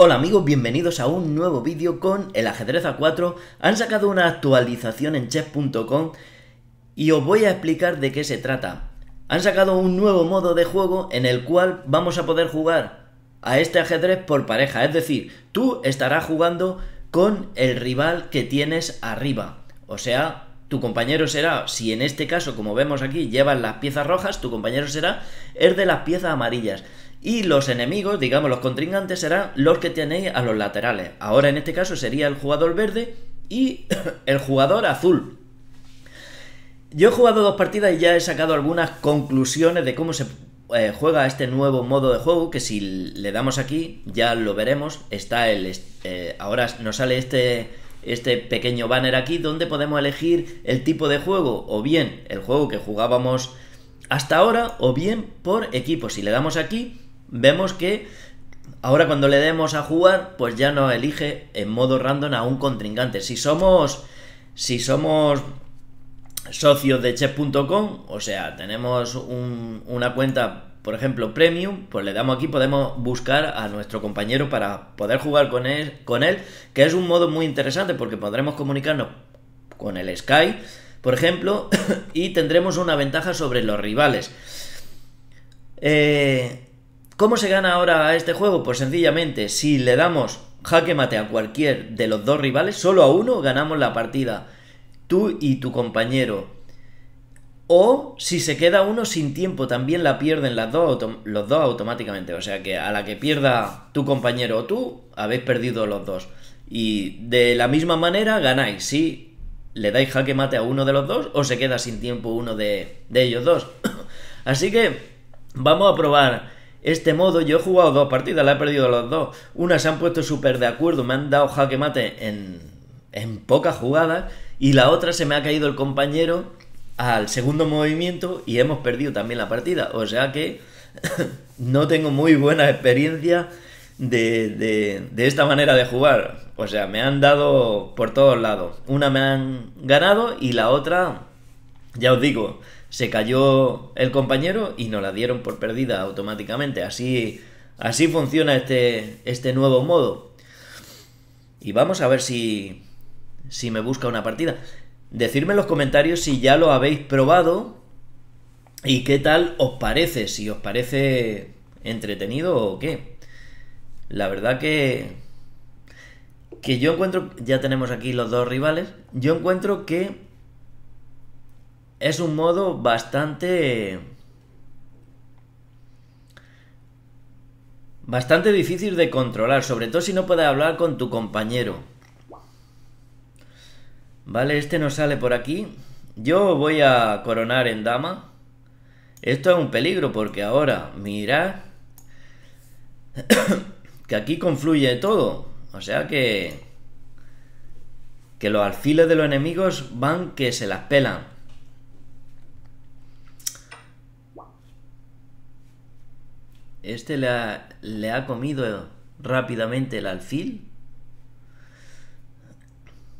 Hola amigos, bienvenidos a un nuevo vídeo con el ajedrez A4. Han sacado una actualización en chess.com y os voy a explicar de qué se trata. Han sacado un nuevo modo de juego en el cual vamos a poder jugar a este ajedrez por pareja, es decir, tú estarás jugando con el rival que tienes arriba. O sea, tu compañero será, si en este caso, como vemos aquí, llevas las piezas rojas, tu compañero será el de las piezas amarillas. Y los enemigos, digamos los contrincantes, serán los que tenéis a los laterales. Ahora en este caso sería el jugador verde y el jugador azul. Yo he jugado dos partidas y ya he sacado algunas conclusiones de cómo se eh, juega este nuevo modo de juego, que si le damos aquí, ya lo veremos, está el... Eh, ahora nos sale este, este pequeño banner aquí donde podemos elegir el tipo de juego, o bien el juego que jugábamos hasta ahora, o bien por equipo. Si le damos aquí, vemos que ahora cuando le demos a jugar, pues ya no elige en modo random a un contrincante. Si somos, si somos socios de chess.com, o sea, tenemos una cuenta, por ejemplo, premium, pues le damos aquí, podemos buscar a nuestro compañero para poder jugar con él, con él que es un modo muy interesante porque podremos comunicarnos con el Sky, por ejemplo, y tendremos una ventaja sobre los rivales. Eh, ¿Cómo se gana ahora este juego? Pues sencillamente, si le damos jaque mate a cualquier de los dos rivales, solo a uno ganamos la partida, tú y tu compañero. O si se queda uno sin tiempo, también la pierden los dos automáticamente. O sea que a la que pierda tu compañero o tú, habéis perdido los dos. Y de la misma manera ganáis si le dais jaque mate a uno de los dos o se queda sin tiempo uno de, de ellos dos. Así que vamos a probar este modo, yo he jugado dos partidas, la he perdido las dos. una se han puesto súper de acuerdo, me han dado jaque mate en, en pocas jugadas. Y la otra se me ha caído el compañero al segundo movimiento y hemos perdido también la partida. O sea que no tengo muy buena experiencia de, de, de, esta manera de jugar. O sea, me han dado por todos lados. Una me han ganado y la otra, ya os digo, se cayó el compañero y nos la dieron por perdida automáticamente. Así, así funciona este, este nuevo modo. Y vamos a ver si, si me busca una partida. Decidme en los comentarios si ya lo habéis probado y qué tal os parece, si os parece entretenido o qué. La verdad que que yo encuentro, ya tenemos aquí los dos rivales, yo encuentro que es un modo bastante... Bastante difícil de controlar, sobre todo si no puedes hablar con tu compañero. Vale, este no sale por aquí. Yo voy a coronar en dama. Esto es un peligro porque ahora, mira que aquí confluye todo. O sea que... Que los alfiles de los enemigos van que se las pelan. Este le ha, comido rápidamente el alfil.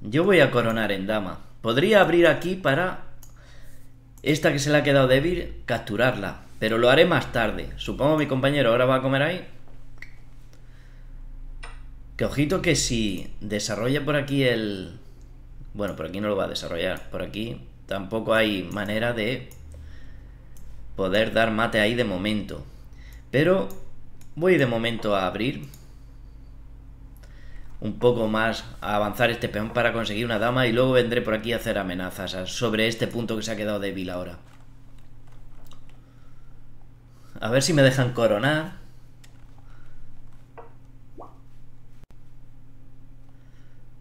Yo voy a coronar en dama. Podría abrir aquí para esta que se le ha quedado débil, capturarla. Pero lo haré más tarde. Supongo mi compañero ahora va a comer ahí. Que ojito que si desarrolla por aquí el... Bueno, por aquí no lo va a desarrollar. Por aquí tampoco hay manera de poder dar mate ahí de momento. Pero voy de momento a abrir un poco más a avanzar este peón para conseguir una dama y luego vendré por aquí a hacer amenazas sobre este punto que se ha quedado débil ahora. A ver si me dejan coronar.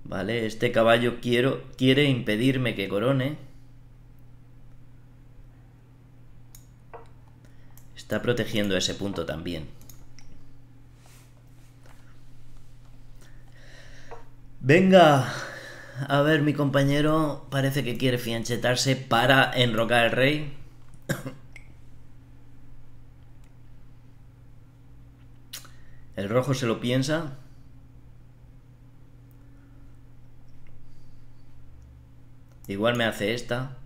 Vale, este caballo quiero, quiere impedirme que corone. Está protegiendo ese punto también. Venga. A ver, mi compañero parece que quiere fianchetarse para enrocar al rey. El rojo se lo piensa. Igual me hace esta.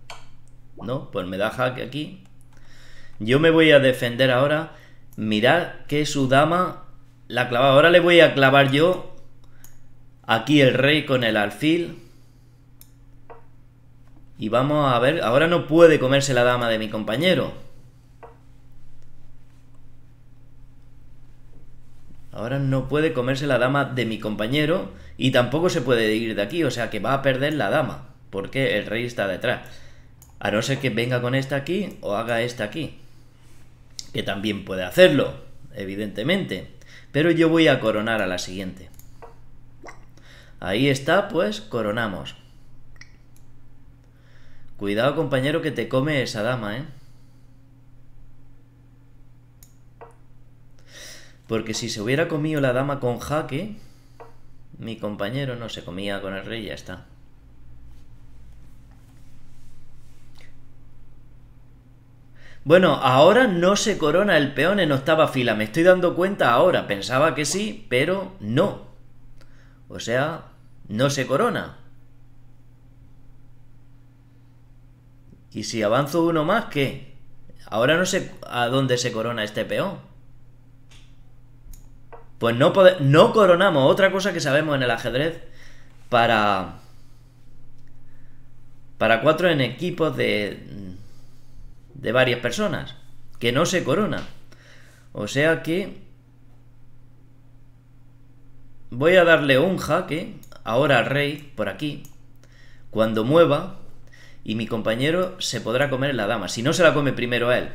No, pues me da hack aquí. Yo me voy a defender ahora. Mirad que su dama la clava. Ahora le voy a clavar yo aquí el rey con el alfil. Y vamos a ver, ahora no puede comerse la dama de mi compañero. Ahora no puede comerse la dama de mi compañero y tampoco se puede ir de aquí, o sea que va a perder la dama, porque el rey está detrás. A no ser que venga con esta aquí o haga esta aquí que también puede hacerlo, evidentemente. Pero yo voy a coronar a la siguiente. Ahí está, pues coronamos. Cuidado, compañero, que te come esa dama, ¿eh? Porque si se hubiera comido la dama con jaque, mi compañero no se comía con el rey ya está. Bueno, ahora no se corona el peón en octava fila, me estoy dando cuenta ahora, pensaba que sí, pero no. O sea, no se corona. Y si avanzo uno más, ¿qué? Ahora no sé a dónde se corona este peón. Pues no, no coronamos, otra cosa que sabemos en el ajedrez para... Para cuatro en equipos de, de varias personas, que no se corona. O sea que voy a darle un jaque ahora al rey por aquí, cuando mueva, y mi compañero se podrá comer la dama, si no se la come primero a él.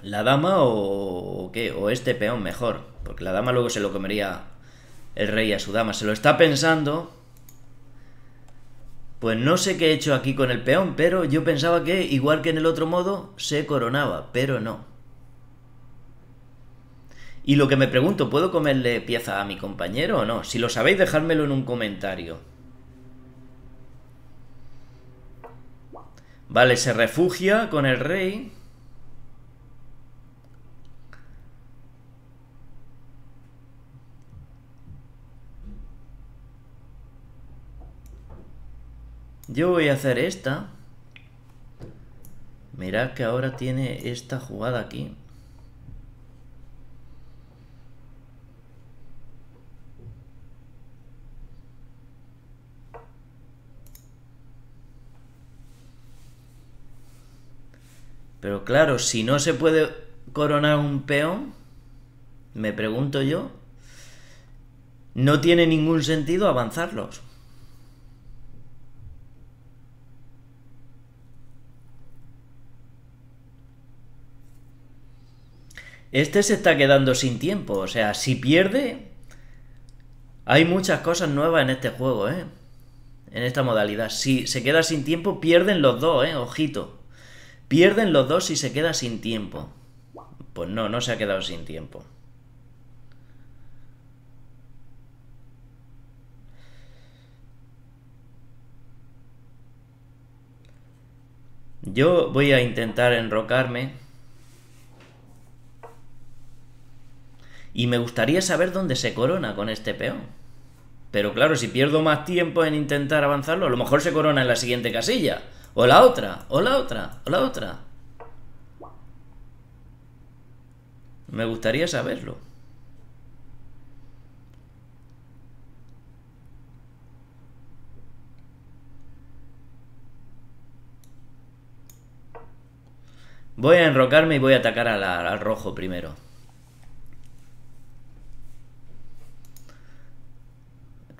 La dama o, qué, o este peón mejor, porque la dama luego se lo comería el rey a su dama, se lo está pensando pues no sé qué he hecho aquí con el peón, pero yo pensaba que, igual que en el otro modo, se coronaba, pero no. Y lo que me pregunto, ¿puedo comerle pieza a mi compañero o no? Si lo sabéis, dejármelo en un comentario. Vale, se refugia con el rey. Yo voy a hacer esta. Mirad que ahora tiene esta jugada aquí. Pero claro, si no se puede coronar un peón, me pregunto yo, no tiene ningún sentido avanzarlos. Este se está quedando sin tiempo. O sea, si pierde. Hay muchas cosas nuevas en este juego, ¿eh? En esta modalidad. Si se queda sin tiempo, pierden los dos, ¿eh? Ojito. Pierden los dos si se queda sin tiempo. Pues no, no se ha quedado sin tiempo. Yo voy a intentar enrocarme Y me gustaría saber dónde se corona con este peón. Pero claro, si pierdo más tiempo en intentar avanzarlo, a lo mejor se corona en la siguiente casilla. O la otra, o la otra, o la otra. Me gustaría saberlo. Voy a enrocarme y voy a atacar al rojo primero.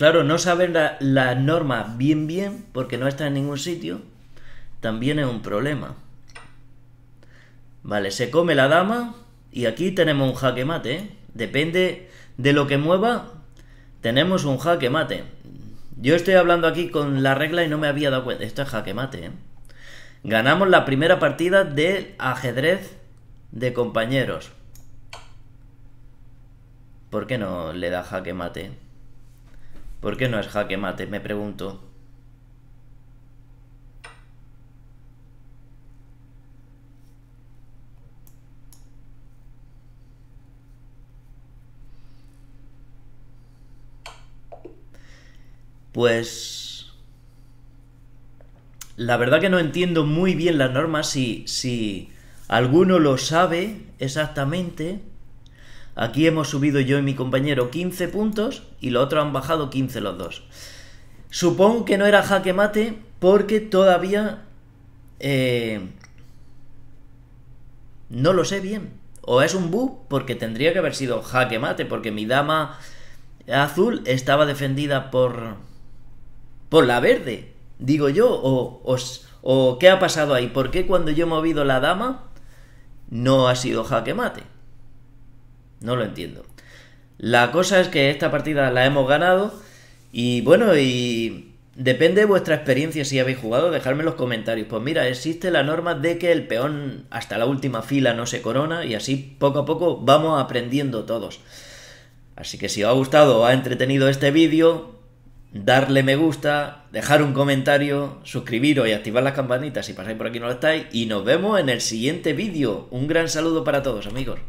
Claro, no saber la, normas norma bien bien porque no está en ningún sitio, también es un problema. Vale, se come la dama y aquí tenemos un jaque mate. ¿eh? Depende de lo que mueva, tenemos un jaque mate. Yo estoy hablando aquí con la regla y no me había dado cuenta. Esto es jaque mate. ¿eh? Ganamos la primera partida del ajedrez de compañeros. ¿Por qué no le da jaque mate? ¿Por qué no es jaque mate? Me pregunto. Pues... La verdad que no entiendo muy bien las normas si, si alguno lo sabe exactamente. Aquí hemos subido yo y mi compañero 15 puntos y lo otro han bajado 15 los dos. Supongo que no era jaque mate porque todavía... Eh, no lo sé bien. O es un bug porque tendría que haber sido jaque mate porque mi dama azul estaba defendida por... por la verde, digo yo. O, o, qué ha pasado ahí. ¿Por qué cuando yo he movido la dama no ha sido jaque mate? No lo entiendo. La cosa es que esta partida la hemos ganado. Y bueno, y depende de vuestra experiencia si habéis jugado, dejadme en los comentarios. Pues mira, existe la norma de que el peón hasta la última fila no se corona y así poco a poco vamos aprendiendo todos. Así que si os ha gustado o ha entretenido este vídeo, darle me gusta, dejar un comentario, suscribiros y activar las campanitas si pasáis por aquí no lo estáis. Y nos vemos en el siguiente vídeo. Un gran saludo para todos amigos.